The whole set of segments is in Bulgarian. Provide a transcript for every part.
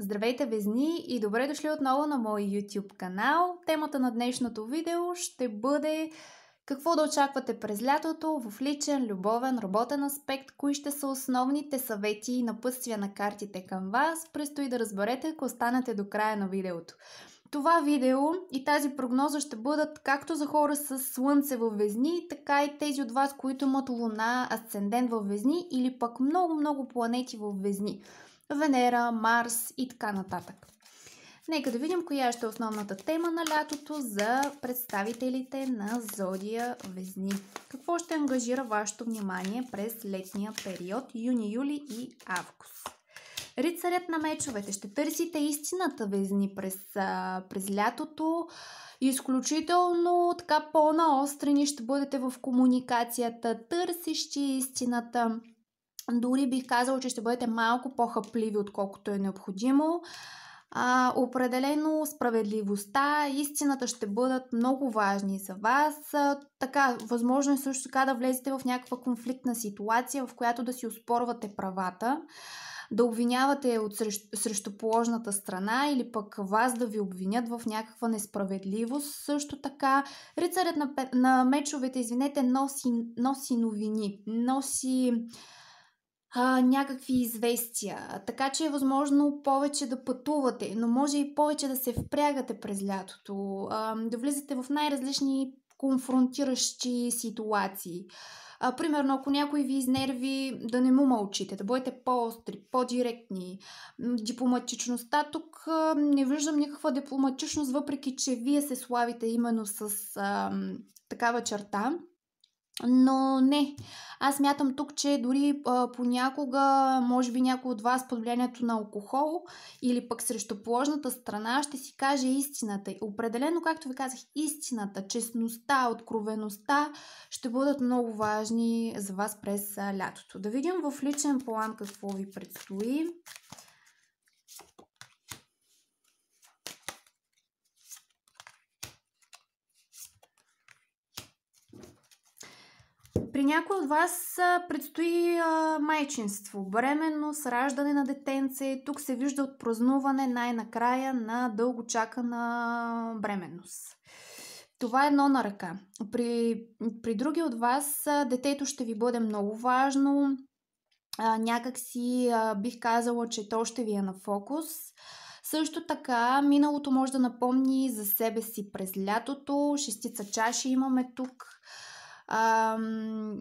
Здравейте, Везни, и добре дошли отново на мой YouTube канал. Темата на днешното видео ще бъде какво да очаквате през лятото в личен, любовен, работен аспект, кои ще са основните съвети и напътствия на картите към вас, предстои да разберете, ако останете до края на видеото. Това видео и тази прогноза ще бъдат както за хора с Слънце във Везни, така и тези от вас, които имат Луна, Асцендент във Везни или пък много-много планети във Везни. Венера, Марс и така нататък. Нека да видим коя ще е основната тема на лятото за представителите на Зодия Везни. Какво ще ангажира вашето внимание през летния период юни, юли и август? Рицарят на мечовете. Ще търсите истината, Везни, през, през лятото. Изключително така по-наострени ще бъдете в комуникацията, търсещи истината. Дори бих казала, че ще бъдете малко по-хъпливи, отколкото е необходимо. А, определено справедливостта, истината ще бъдат много важни за вас. А, така, възможно е също така да влезете в някаква конфликтна ситуация, в която да си успорвате правата, да обвинявате от срещу, положната страна или пък вас да ви обвинят в някаква несправедливост. Също така, рицарят на, на мечовете, извинете, носи, носи новини, носи а, някакви известия, така че е възможно повече да пътувате, но може и повече да се впрягате през лятото, а, да влизате в най-различни конфронтиращи ситуации. А, примерно, ако някой ви изнерви, да не му мълчите, да бъдете по-остри, по-директни. Дипломатичността тук а, не виждам никаква дипломатичност, въпреки че вие се славите именно с а, такава черта. Но не, аз мятам тук, че дори а, понякога, може би някой от вас под влиянието на алкохол или пък срещу положната страна ще си каже истината. Определено, както ви казах, истината, честността, откровеността ще бъдат много важни за вас през лятото. Да видим в личен план какво ви предстои. някой от вас предстои майчинство, бременност, раждане на детенце. Тук се вижда от празнуване най-накрая на дълго чакана бременност. Това е едно на ръка. При, при други от вас детето ще ви бъде много важно. А, някак си а, бих казала, че то ще ви е на фокус. Също така, миналото може да напомни за себе си през лятото. Шестица чаши имаме тук а,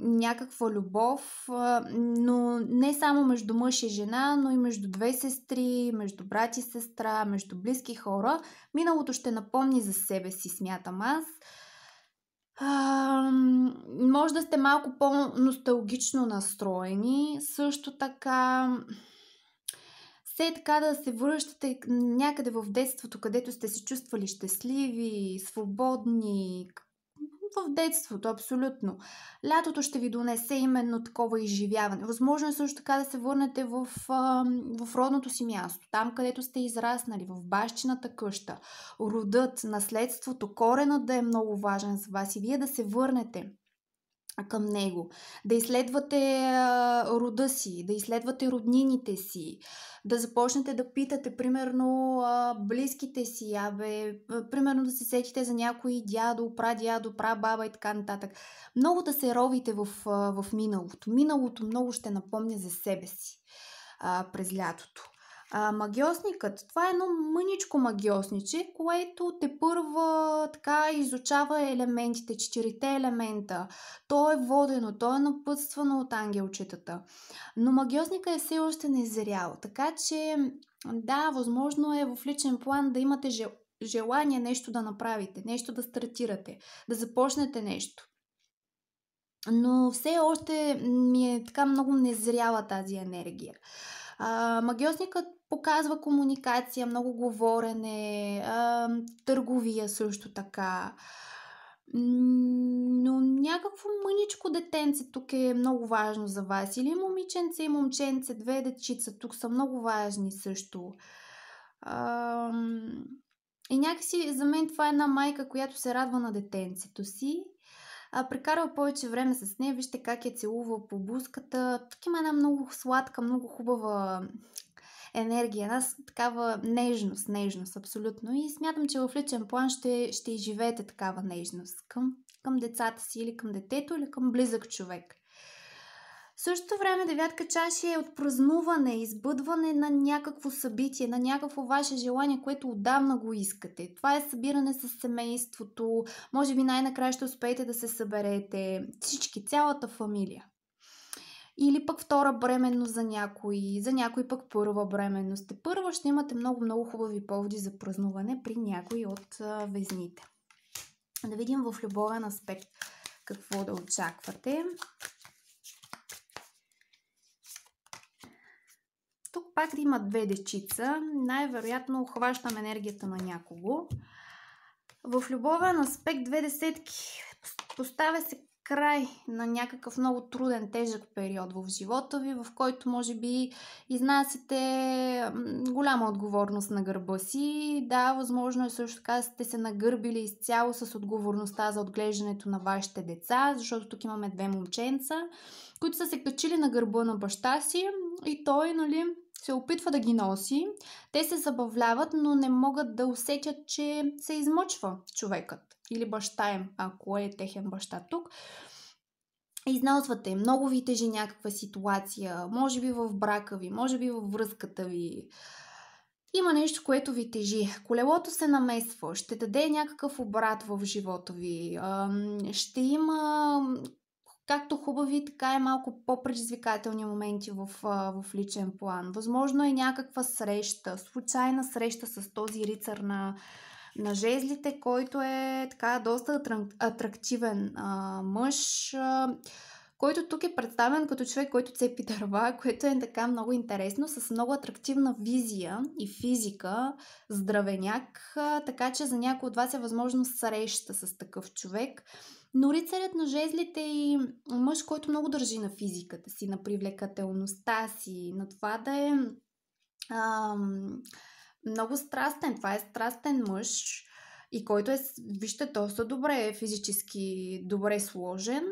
някаква любов, а, но не само между мъж и жена, но и между две сестри, между брат и сестра, между близки хора. Миналото ще напомни за себе си, смятам аз. А, може да сте малко по-носталгично настроени. Също така, все е така да се връщате някъде в детството, където сте се чувствали щастливи, свободни, в детството, абсолютно. Лятото ще ви донесе именно такова изживяване. Възможно е също така да се върнете в, в родното си място, там където сте израснали, в бащината къща. Родът, наследството, коренът да е много важен за вас и вие да се върнете към него, да изследвате рода си, да изследвате роднините си, да започнете да питате, примерно, близките си, абе, примерно да се сетите за някой дядо, прадядо, прабаба и така нататък. Много да се ровите в, в миналото. Миналото много ще напомня за себе си а, през лятото. А, магиосникът, това е едно мъничко магиосниче, което те първа така изучава елементите, четирите елемента. То е водено, то е напътствано от ангелчетата. Но магиосника е все още незрял, така че да, възможно е в личен план да имате желание нещо да направите, нещо да стартирате, да започнете нещо. Но все още ми е така много незряла тази енергия. А, магиосникът показва комуникация, много говорене, а, търговия също така. Но някакво мъничко детенце тук е много важно за вас. Или момиченце и момченце, две дечица тук са много важни също. А, и някакси за мен това е една майка, която се радва на детенцето си а, прекарал повече време с нея, вижте как я целува по буската. Тук има една много сладка, много хубава енергия, една такава нежност, нежност абсолютно. И смятам, че в личен план ще, ще изживеете такава нежност към, към децата си или към детето или към близък човек. В същото време девятка чаша е от празнуване, избъдване на някакво събитие, на някакво ваше желание, което отдавна го искате. Това е събиране с семейството, може би най-накрая ще успеете да се съберете всички, цялата фамилия. Или пък втора бременност за някой, за някой пък първа бременност. Първо ще имате много-много хубави поводи за празнуване при някой от везните. Да видим в любовен аспект какво да очаквате. Тук пак има две дечица. Най-вероятно хващам енергията на някого. В любовен аспект две десетки. Поставя се край на някакъв много труден, тежък период в живота ви, в който може би изнасяте голяма отговорност на гърба си. Да, възможно е също така сте се нагърбили изцяло с отговорността за отглеждането на вашите деца, защото тук имаме две момченца, които са се качили на гърба на баща си и той, нали, се опитва да ги носи. Те се забавляват, но не могат да усетят, че се измъчва човекът или баща им, ако е техен баща тук. Износвате, много ви тежи някаква ситуация, може би в брака ви, може би във връзката ви. Има нещо, което ви тежи. Колелото се намесва, ще даде някакъв обрат в живота ви, ще има както хубави, така и малко по-предизвикателни моменти в, в личен план. Възможно е някаква среща, случайна среща с този рицар на, на жезлите, който е така доста атрактивен а, мъж, а, който тук е представен като човек, който цепи дърва, което е така много интересно, с много атрактивна визия и физика, здравеняк, а, така че за някой от вас е възможно среща с такъв човек. Но рицарят на жезлите и мъж, който много държи на физиката си, на привлекателността си, на това да е а, много страстен. Това е страстен мъж и който е, вижте, доста добре физически добре сложен.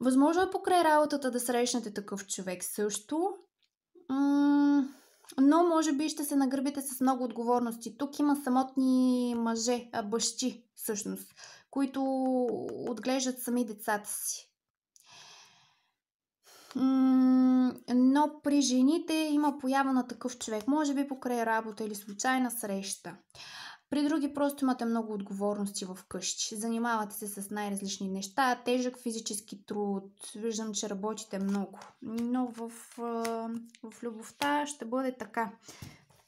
Възможно е покрай работата да срещнете такъв човек също. но може би ще се нагърбите с много отговорности. Тук има самотни мъже, бащи всъщност, които отглеждат сами децата си. Но при жените има поява на такъв човек, може би покрай работа или случайна среща. При други просто имате много отговорности в къщи. Занимавате се с най-различни неща, тежък физически труд. Виждам, че работите много. Но в, в любовта ще бъде така.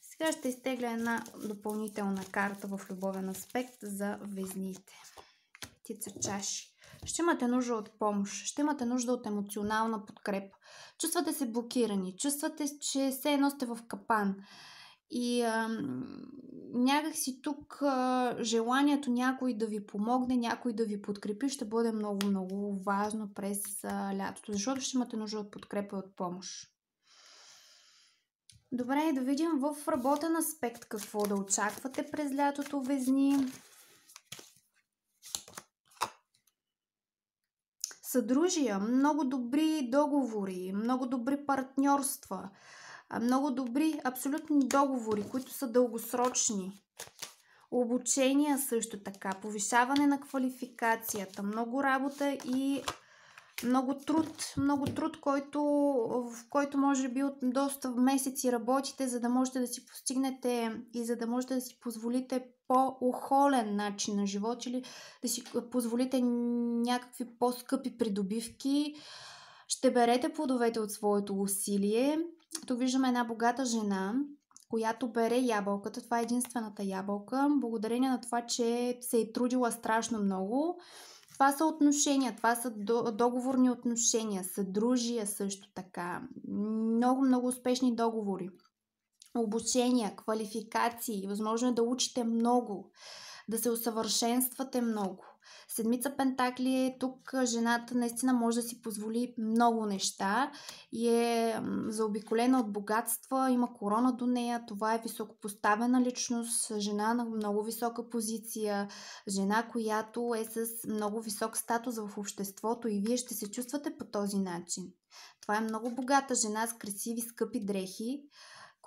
Сега ще изтегля една допълнителна карта в любовен аспект за везните птица чаши. Ще имате нужда от помощ, ще имате нужда от емоционална подкрепа. Чувствате се блокирани, чувствате, че все едно сте в капан. И а, си тук а, желанието някой да ви помогне, някой да ви подкрепи, ще бъде много-много важно през а, лятото, защото ще имате нужда от подкрепа и от помощ. Добре, да видим в работен аспект какво да очаквате през лятото, везни. съдружия, много добри договори, много добри партньорства, много добри абсолютни договори, които са дългосрочни. Обучение също така, повишаване на квалификацията, много работа и много труд, много труд, който, в който може би от доста месеци работите, за да можете да си постигнете и за да можете да си позволите по-охолен начин на живот или да си позволите някакви по-скъпи придобивки. Ще берете плодовете от своето усилие. Тук виждаме една богата жена, която бере ябълката. Това е единствената ябълка. Благодарение на това, че се е трудила страшно много. Това са отношения, това са договорни отношения, съдружия също така. Много, много успешни договори обучения, квалификации. Възможно е да учите много, да се усъвършенствате много. Седмица Пентакли е тук жената наистина може да си позволи много неща и е заобиколена от богатства, има корона до нея, това е високопоставена личност, жена на много висока позиция, жена, която е с много висок статус в обществото и вие ще се чувствате по този начин. Това е много богата жена с красиви, скъпи дрехи,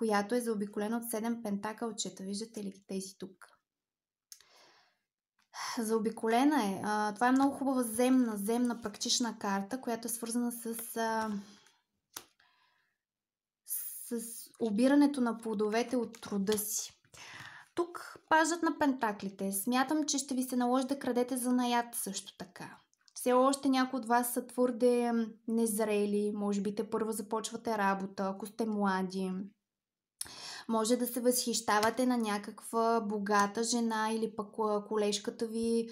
която е заобиколена от 7 пентакълчета. Виждате ли ги тези тук? Заобиколена е. това е много хубава земна, земна практична карта, която е свързана с, с обирането на плодовете от труда си. Тук пажът на пентаклите. Смятам, че ще ви се наложи да крадете занаят също така. Все още някои от вас са твърде незрели, може би те първо започвате работа, ако сте млади. Може да се възхищавате на някаква богата жена или пък колежката ви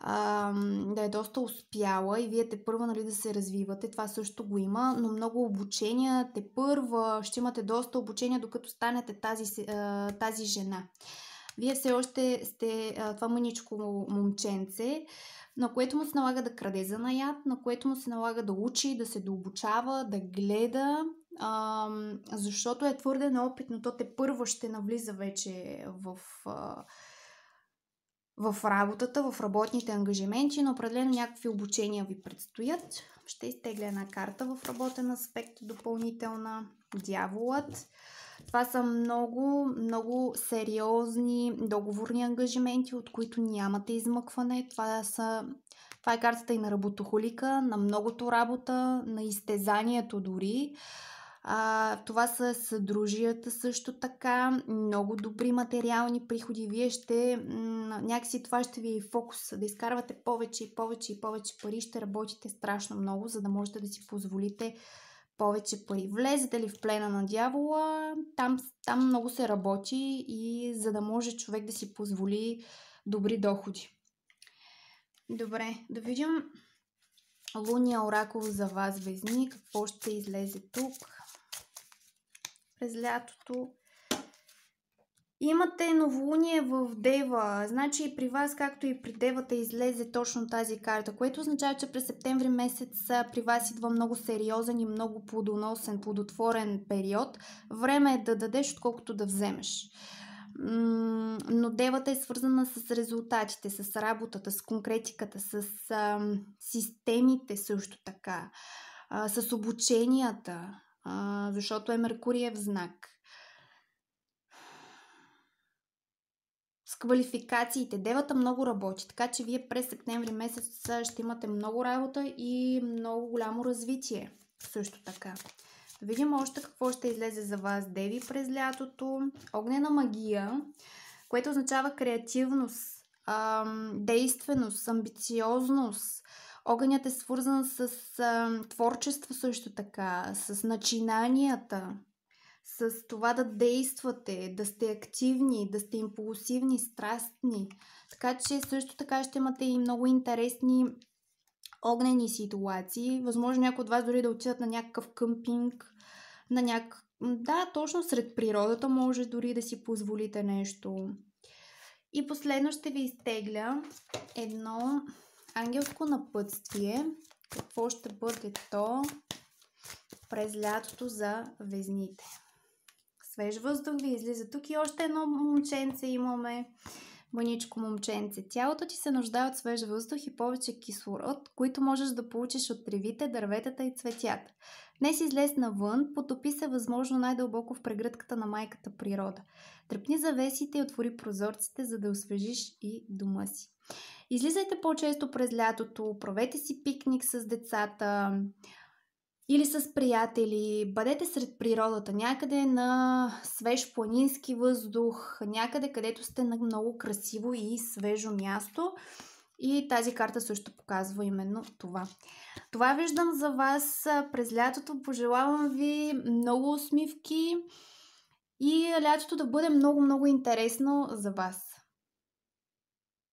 а, да е доста успяла и вие те първа нали, да се развивате. Това също го има, но много обучения те първа, ще имате доста обучения, докато станете тази, тази жена. Вие все още сте това мъничко момченце, на което му се налага да краде за занаят, на което му се налага да учи, да се дообучава, да гледа а, защото е твърде неопитно. То те първо ще навлиза вече в, а, в работата, в работните ангажименти, но определено някакви обучения ви предстоят. Ще изтегля една карта в работен аспект, допълнителна. Дяволът. Това са много, много сериозни договорни ангажименти, от които нямате измъкване. Това, са, това е картата и на работохолика, на многото работа, на изтезанието дори. А, това са съдружията също така. Много добри материални приходи. Вие ще, м- някакси това ще ви е фокус. Да изкарвате повече и повече и повече пари. Ще работите страшно много, за да можете да си позволите повече пари. Влезете ли в плена на дявола, там, там много се работи и за да може човек да си позволи добри доходи. Добре, да видим Луния Оракул за вас, Везни. Какво ще излезе тук? през лятото. Имате новолуние в Дева. Значи и при вас, както и при Девата, излезе точно тази карта, което означава, че през септември месец при вас идва много сериозен и много плодоносен, плодотворен период. Време е да дадеш, отколкото да вземеш но девата е свързана с резултатите, с работата, с конкретиката, с системите също така, с обученията, а, защото е Меркуриев знак. С квалификациите. Девата много работи, така че вие през септември месец ще имате много работа и много голямо развитие също така. Видим още какво ще излезе за вас, Деви, през лятото. Огнена магия, което означава креативност, действеност, амбициозност, Огънят е свързан с а, творчество също така, с начинанията, с това да действате, да сте активни, да сте импулсивни, страстни. Така че също така ще имате и много интересни огнени ситуации. Възможно някои от вас дори да отидат на някакъв къмпинг, на някакъв... Да, точно сред природата може дори да си позволите нещо. И последно ще ви изтегля едно Ангелско напътствие. Какво ще бъде то през лятото за везните? Свеж въздух ви излиза тук и още едно момченце имаме. Мъничко момченце. Тялото ти се нуждае от свеж въздух и повече кислород, които можеш да получиш от тревите, дърветата и цветята. Днес излез навън, потопи се възможно най-дълбоко в прегръдката на майката природа. Тръпни завесите и отвори прозорците, за да освежиш и дома си. Излизайте по-често през лятото, правете си пикник с децата или с приятели, бъдете сред природата, някъде на свеж планински въздух, някъде където сте на много красиво и свежо място. И тази карта също показва именно това. Това виждам за вас през лятото. Пожелавам ви много усмивки и лятото да бъде много-много интересно за вас.